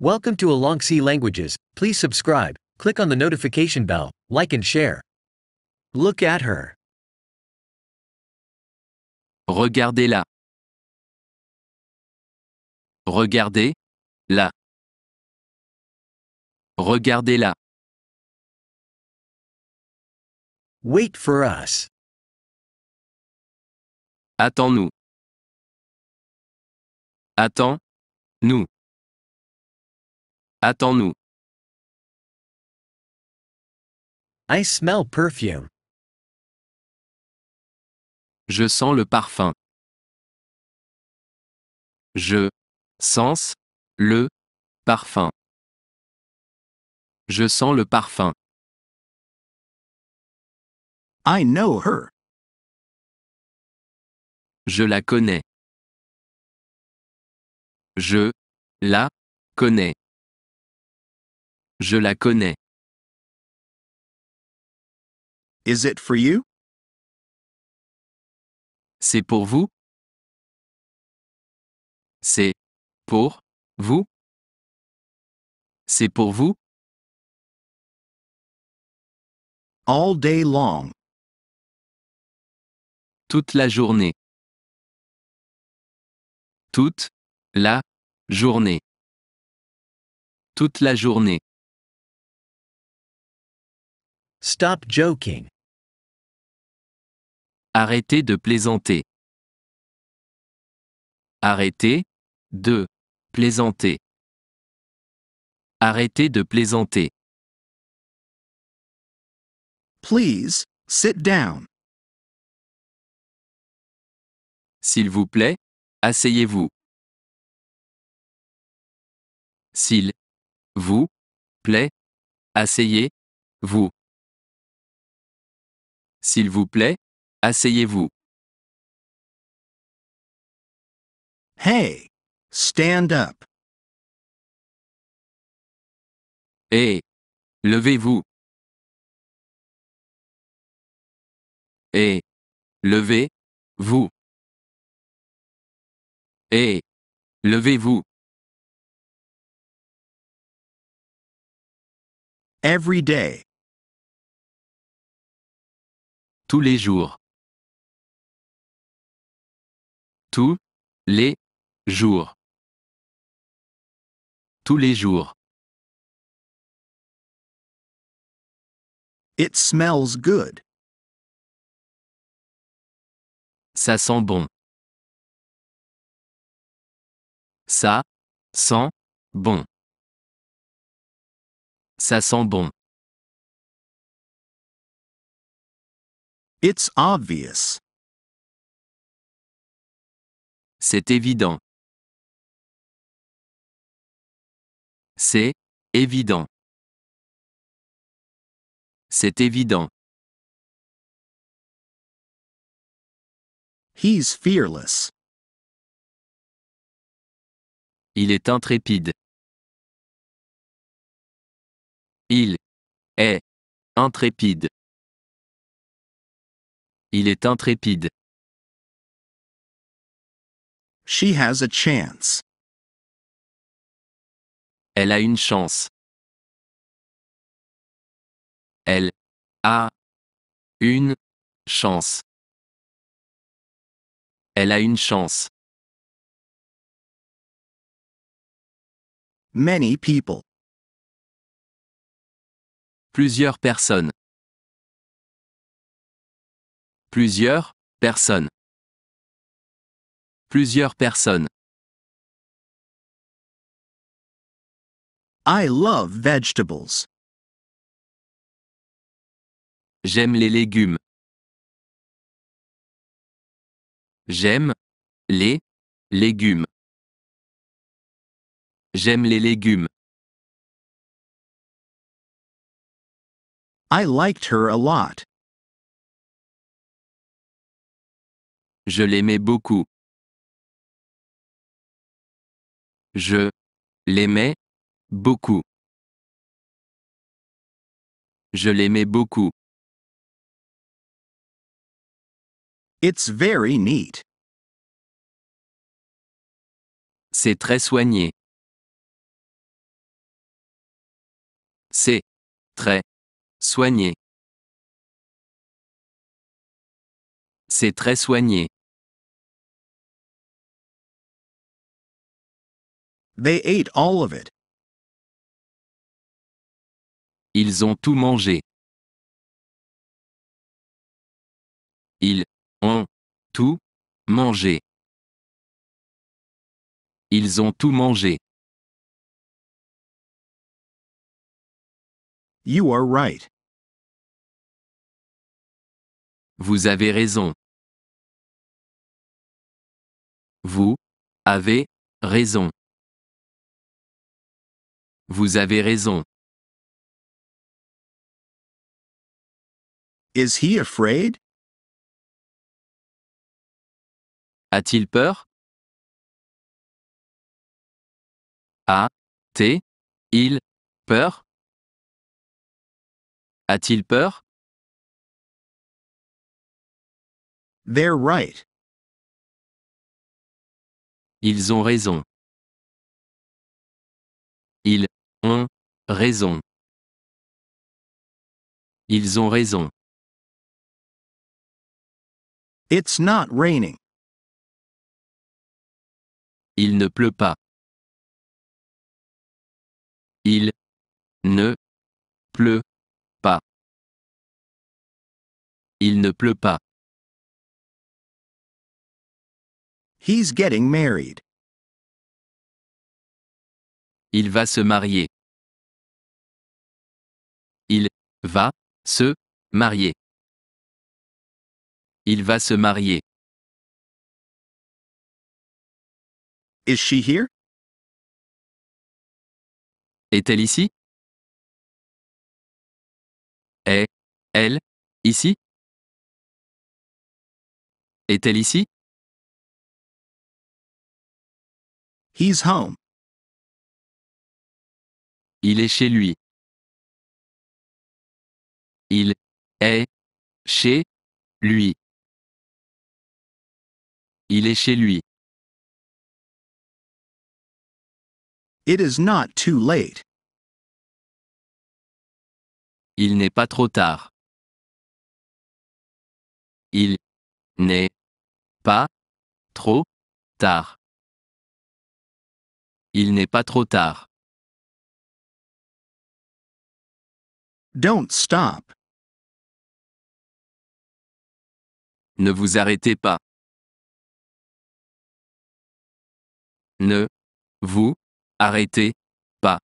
Welcome to Alongsi Languages. Please subscribe, click on the notification bell, like and share. Look at her. Regardez-la. Regardez-la. Regardez-la. Wait for us. Attends-nous. Attends-nous. Attends-nous. I smell perfume. Je sens le parfum. Je sens le parfum. Je sens le parfum. I know her. Je la connais. Je la connais. Je la connais. Is it for you? C'est pour vous? C'est pour vous? C'est pour vous? All day long. Toute la journée. Toute la journée. Toute la journée. Stop joking. Arrêtez de plaisanter. Arrêtez de plaisanter. Arrêtez de plaisanter. Please, sit down. S'il vous plaît, asseyez-vous. S'il vous plaît, asseyez-vous. S'il vous plaît, asseyez-vous. Hey, stand up. Hey, levez-vous. Hey, levez-vous. Hey, levez-vous. Every day tous les jours. Tous les jours. Tous les jours. It smells good. Ça sent bon. Ça sent bon. Ça sent bon. It's obvious. C'est évident. C'est évident. C'est évident. He's fearless. Il est intrépide. Il est intrépide. Il est intrépide. She has a chance. Elle a une chance. Elle a une chance. Elle a une chance. Many people. Plusieurs personnes. Plusieurs personnes. Plusieurs personnes. I love vegetables. J'aime les légumes. J'aime les légumes. J'aime les légumes. I liked her a lot. Je l'aimais beaucoup. Je l'aimais beaucoup. Je l'aimais beaucoup. It's very neat. C'est très soigné. C'est très soigné. C'est très soigné. of it. Ils ont tout mangé. Ils ont tout mangé. Ils ont tout mangé. You are right. Vous avez raison. Vous avez raison. Vous avez raison. Is he afraid? A-t-il peur? A. T. Il. Peur? A-t-il peur? They're right. Ils ont raison. Ils Raison. Ils ont raison. It's not raining. Il ne pleut pas. Il ne pleut pas. Il ne pleut pas. He's getting married. Il va se marier va se marier. Il va se marier. Is she here? Est-elle ici? Est elle ici? Est-elle ici? He's home. Il est chez lui. Il est chez lui. Il est chez lui. It is not too late. Il n'est pas trop tard. Il n'est pas trop tard. Il n'est pas trop tard. Don't stop. Ne vous arrêtez pas. Ne vous arrêtez pas.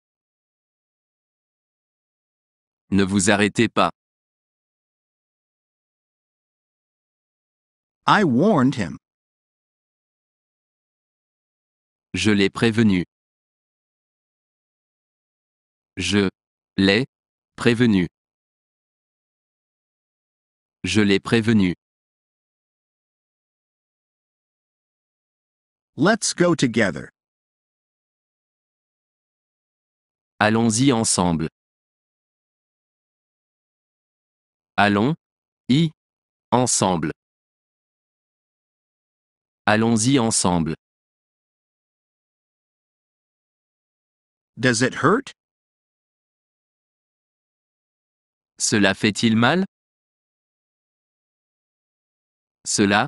Ne vous arrêtez pas. I warned him. Je l'ai prévenu. Je l'ai prévenu. Je l'ai prévenu. Let's go together. Allons-y ensemble. Allons, y, ensemble. Allons-y ensemble. Does it hurt? Cela fait-il mal? Cela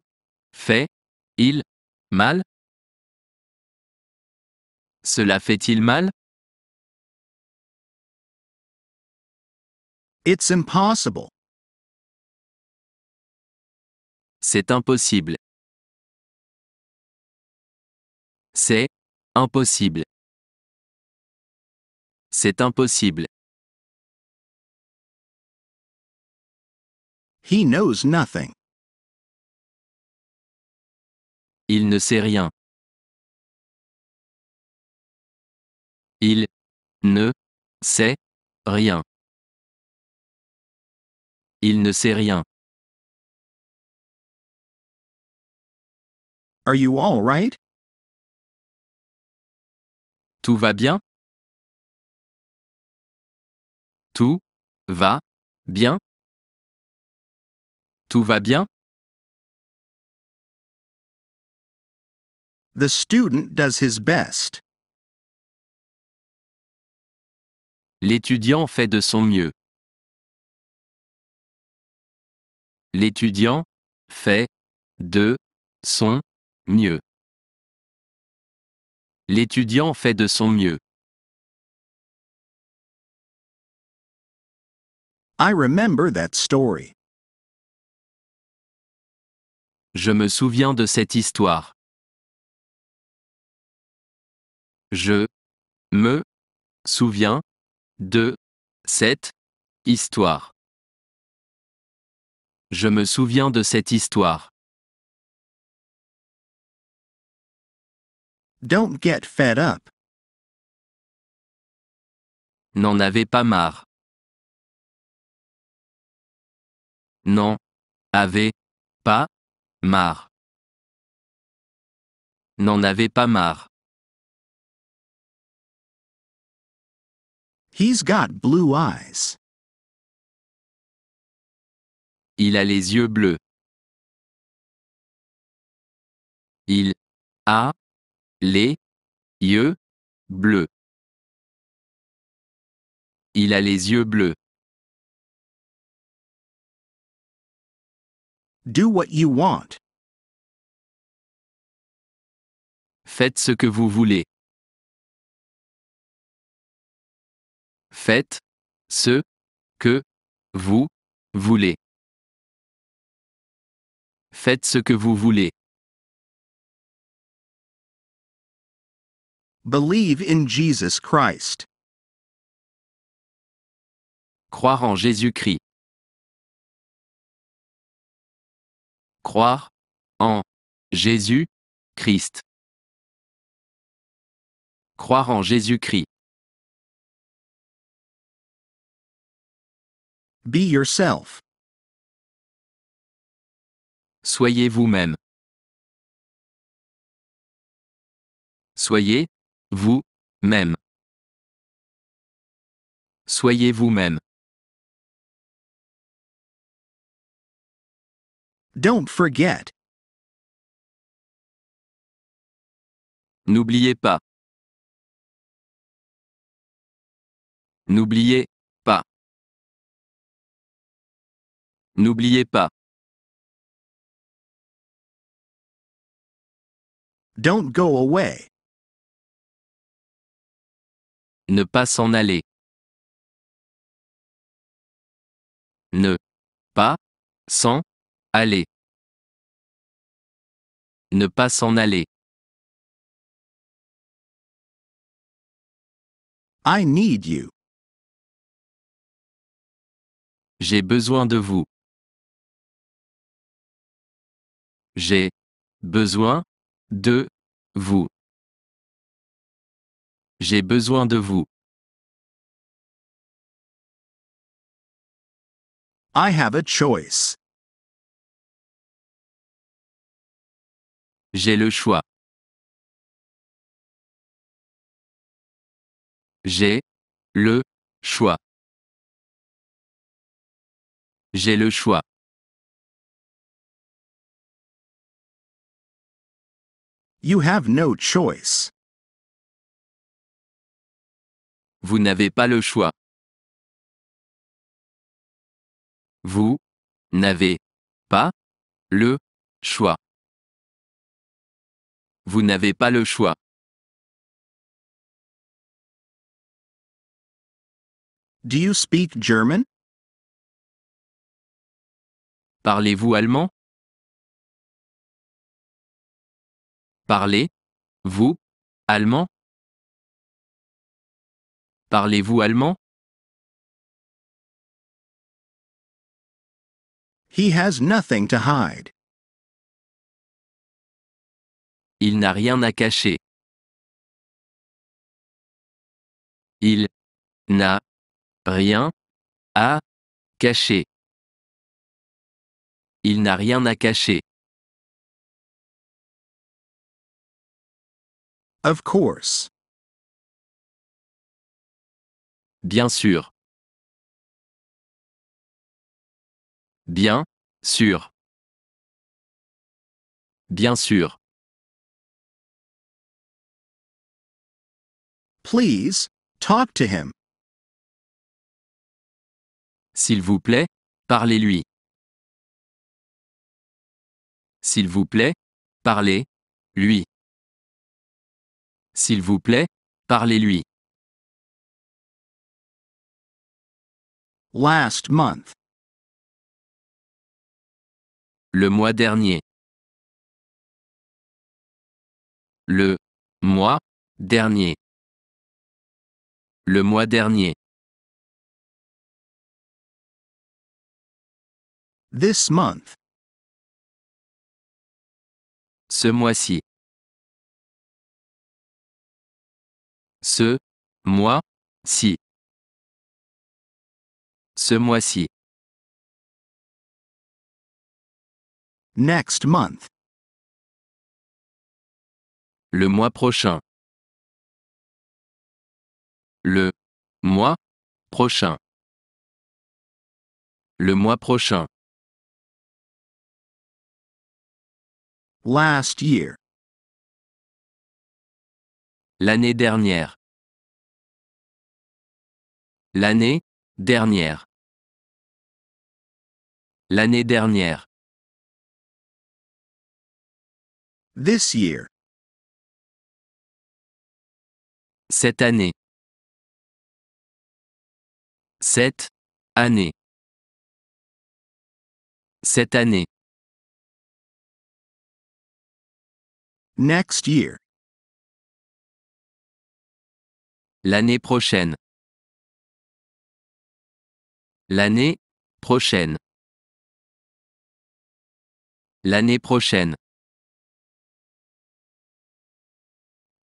fait-il mal? Cela fait-il mal? It's impossible. C'est impossible. C'est impossible. C'est impossible. He knows nothing. Il ne sait rien. Il ne sait rien. Il ne sait rien. Are you all right? Tout va bien? Tout va bien? Tout va bien? The student does his best. L'étudiant fait de son mieux. L'étudiant fait de son mieux. L'étudiant fait de son mieux. I remember that story. Je me souviens de cette histoire. Je me souviens de cette histoire. Je me souviens de cette histoire. Don't get fed up. N'en avez pas marre. Non. Avez. Pas. Marre. N'en avez pas marre. He's got blue eyes. Il a les yeux bleus. Il a les yeux bleus. Il a les yeux bleus. Do what you want. Faites ce que vous voulez. Faites ce que vous voulez. Faites ce que vous voulez. Believe in Jesus Christ. Croire en Jésus-Christ. Croire en Jésus-Christ. Croire en Jésus-Christ. Be yourself. Soyez vous-même. Soyez vous-même. Soyez vous-même. Don't forget. N'oubliez pas. N'oubliez pas. N'oubliez pas. Don't go away. Ne pas s'en aller. Ne pas s'en aller. Ne pas s'en aller. I need you. J'ai besoin de vous. J'ai besoin de vous. J'ai besoin de vous. I have a choice. J'ai le choix. J'ai le choix. J'ai le choix. You have no choice. Vous n'avez pas le choix. Vous n'avez pas le choix. Vous n'avez pas le choix. Do you speak German? Parlez-vous allemand? Parlez, vous, allemand Parlez-vous allemand He has nothing to hide. Il n'a rien à cacher. Il n'a rien à cacher. Il n'a rien à cacher. Of course. Bien sûr. Bien, sûr. Bien sûr. Please, talk to him. S'il vous plaît, parlez-lui. S'il vous plaît, parlez, lui. S'il vous plaît, parlez-lui. Last month. Le mois dernier. Le mois dernier. Le mois dernier. This month. Ce mois-ci. ce mois-ci. Ce mois-ci. Next month. Le mois prochain. Le mois prochain. Le mois prochain. Last year. L'année dernière. L'année dernière. L'année dernière. This year. Cette année. Cette année. Cette année. Next year. L'année prochaine. L'année prochaine. L'année prochaine.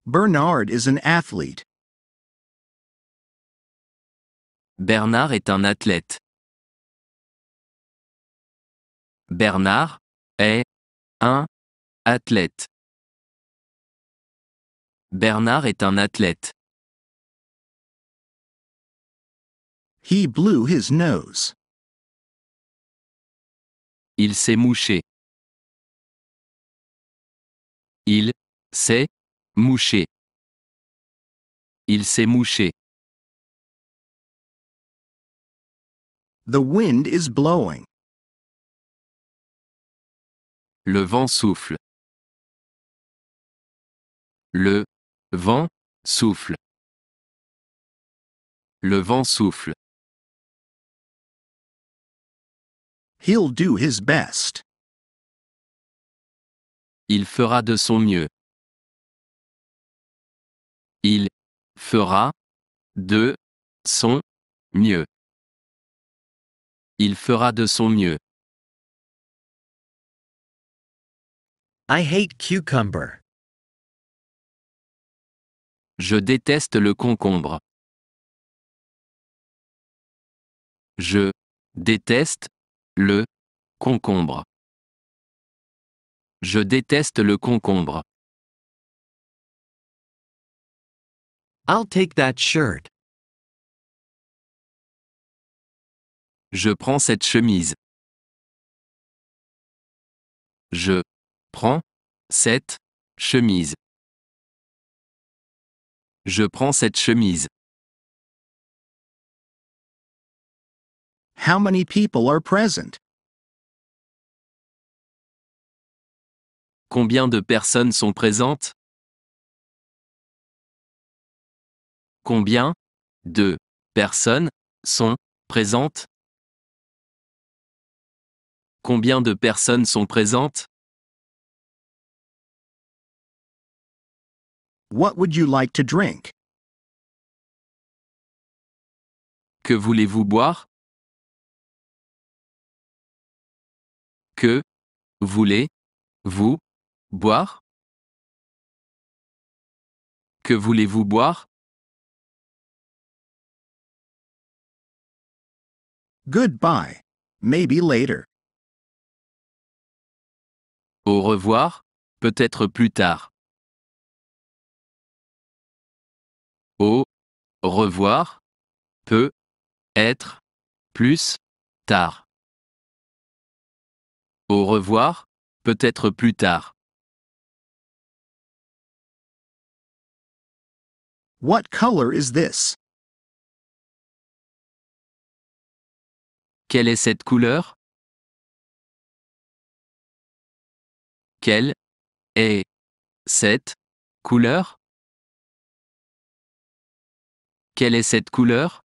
Bernard is an athlete. Bernard est un athlète. Bernard est un athlète. Bernard est un athlète. He blew his nose. Il s'est mouché. Il s'est mouché. Il s'est mouché. The wind is blowing. Le vent souffle. Le vent souffle. Le vent souffle. do his best. Il fera de son mieux. Il fera de son mieux. Il fera de son mieux. I hate cucumber. Je déteste le concombre. Je déteste le concombre. Je déteste le concombre. I'll take that shirt. Je prends cette chemise. Je prends cette chemise. Je prends cette chemise. how many people are present? Combien de personnes sont présentes? Combien de personnes sont présentes? Combien de personnes sont présentes? What would you like to drink? Que voulez-vous boire? que voulez-vous boire Que voulez-vous boire Goodbye. Maybe later. Au revoir, peut-être plus tard. Au revoir, peut être plus tard. Au revoir, peut-être plus tard. What color is this? Quelle est cette couleur? Quelle est cette couleur? Quelle est cette couleur?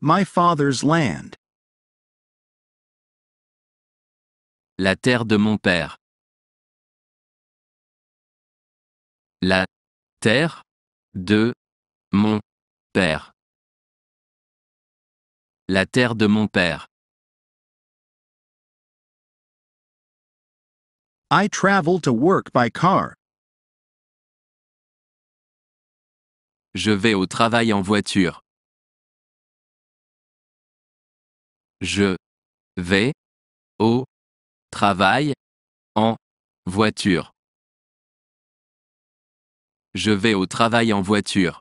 my father's land. La terre de mon père. La terre de mon père. La terre de mon père. I travel to work by car. Je vais au travail en voiture. Je vais au travail en voiture. Je vais au travail en voiture.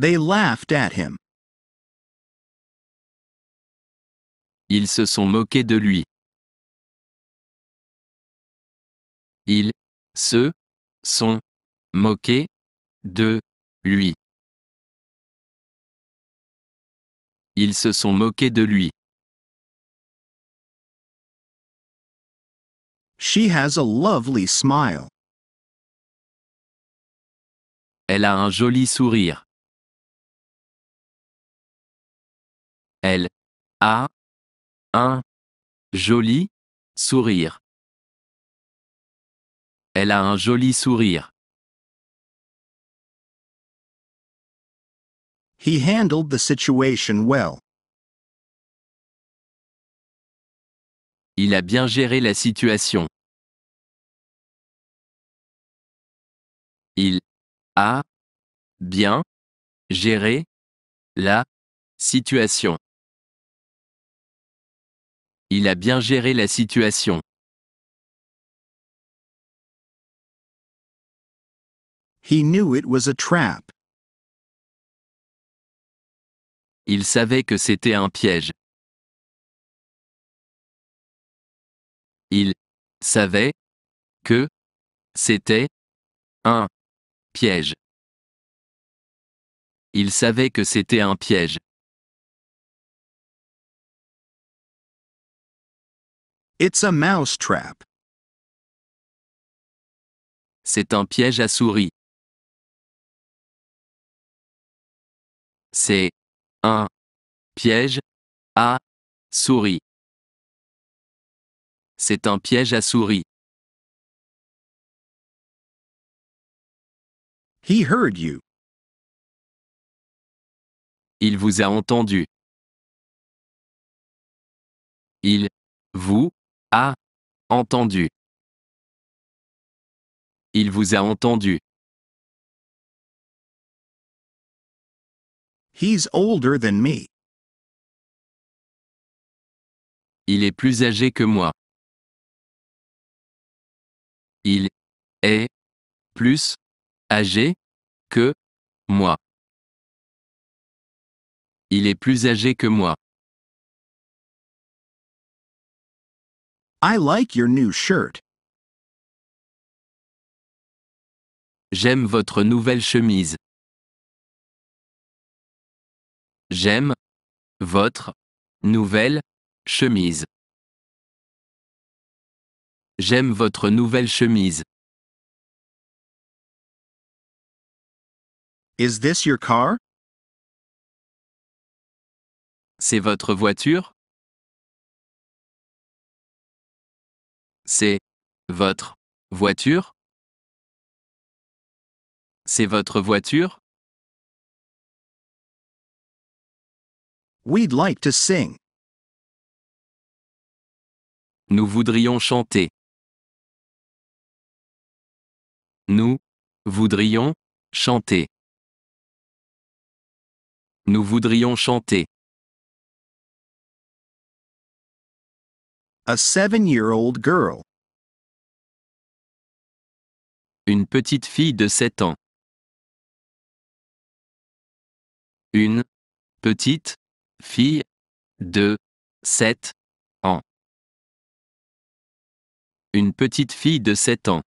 They laughed at him. Ils se sont moqués de lui. Ils se sont moqués de lui. Ils se sont moqués de lui. She has a lovely smile. Elle a un joli sourire. Elle a un joli sourire. Elle a un joli sourire. He handled the situation well. Il a bien géré la situation. Il a bien géré la situation. Il a bien géré la situation. He knew it was a trap. Il savait que c'était un piège. Il savait que c'était un piège. Il savait que c'était un piège. It's a mouse trap. C'est un piège à souris. C'est un Piège à souris. C'est un piège à souris. He heard you. Il vous a entendu. Il vous a entendu. Il vous a entendu. He's older than me. Il est plus âgé que moi. Il est plus âgé que moi. Il est plus âgé que moi. I like your new shirt. J'aime votre nouvelle chemise. J'aime votre nouvelle chemise. J'aime votre nouvelle chemise. Is this your car? C'est votre voiture? C'est votre voiture? C'est votre voiture? We'd like to sing. Nous voudrions chanter. Nous voudrions chanter. Nous voudrions chanter. A seven-year-old girl. Une petite fille de 7 ans. Une petite fille de 7 ans. Une petite fille de 7 ans.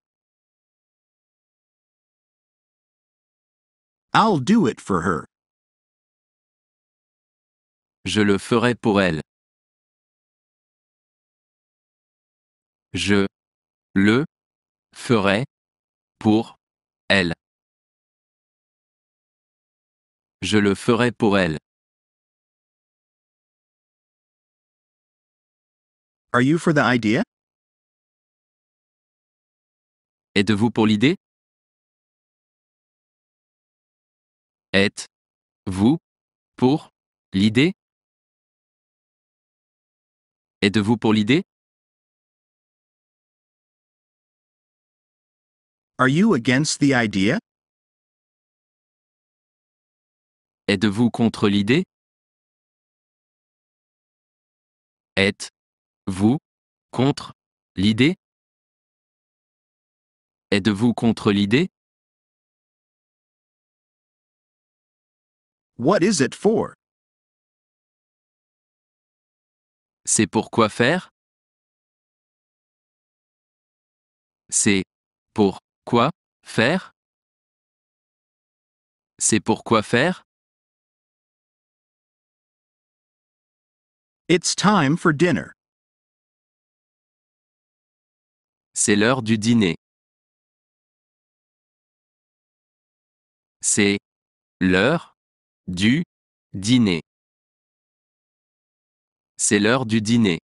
I'll do it for her. Je le ferai pour elle. Je le ferai pour elle. Je le ferai pour elle. for the idea? Êtes-vous pour l'idée? Êtes-vous pour l'idée? Êtes-vous pour l'idée? Are you against the idea? Êtes-vous contre l'idée? Êtes vous Contre L'idée Êtes-vous contre l'idée What is it for? C'est pour quoi faire? C'est pour quoi faire? C'est pour quoi faire? It's time for dinner. C'est l'heure du dîner. C'est l'heure du dîner. C'est l'heure du dîner.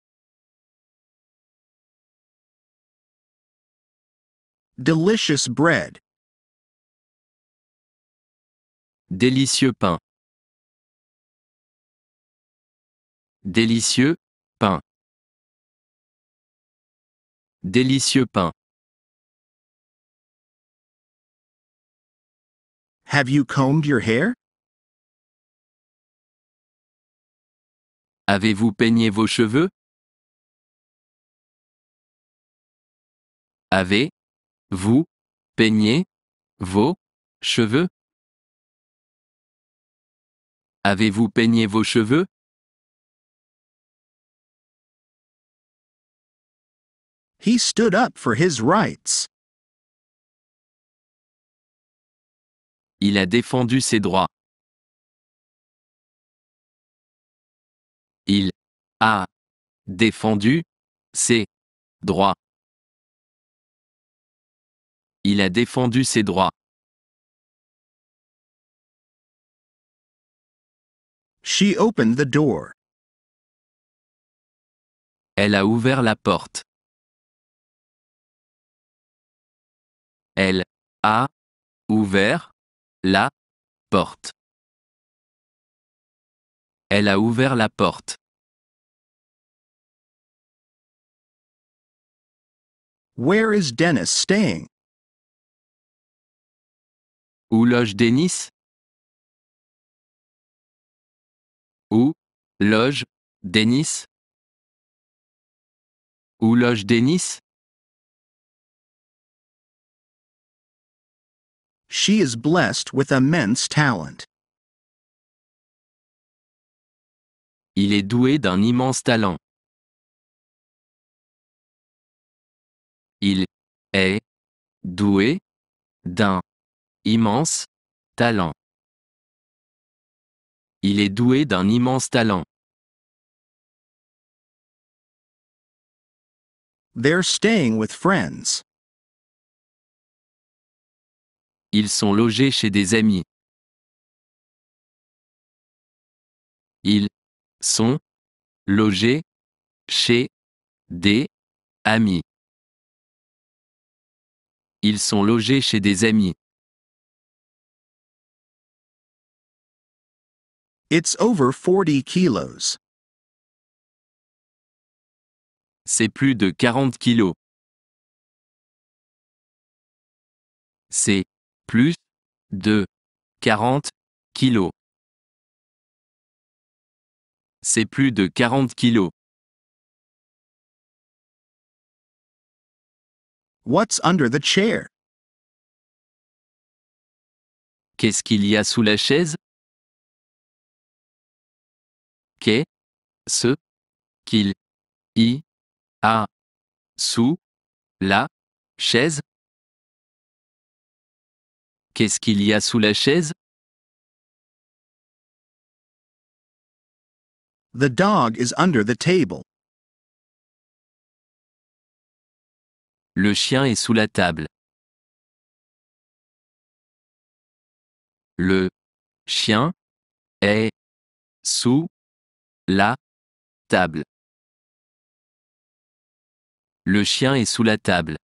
Delicious bread. Délicieux pain. Délicieux pain. Délicieux pain. Have you combed your hair? Avez-vous peigné vos cheveux? Avez-vous peigné vos cheveux? Avez-vous peigné vos cheveux? he stood up for his rights. Il a défendu ses droits. Il a défendu ses droits. Il a défendu ses droits. She opened the door. Elle a ouvert la porte. Elle a ouvert la porte. Elle a ouvert la porte. Where is Dennis staying? Où loge Dennis? Où loge Dennis? Où loge Dennis? she is blessed with immense talent. Il est doué d'un immense talent. Il est doué d'un immense talent. Il est doué d'un immense talent. They're staying with friends. Ils sont logés chez des amis. Ils sont logés chez des amis. Ils sont logés chez des amis. It's over 40 kilos. C'est plus de 40 kilos. C'est plus de 40 kilos. C'est plus de 40 kilos. What's under the chair? Qu'est-ce qu'il y a sous la chaise? Qu'est ce qu'il y a sous la chaise? Qu'est-ce qu'il y a sous la chaise? The dog is under the table. Le chien est sous la table. Le chien est sous la table. Le chien est sous la table.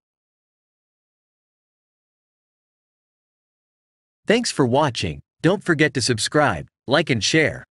Thanks for watching. Don't forget to subscribe, like and share.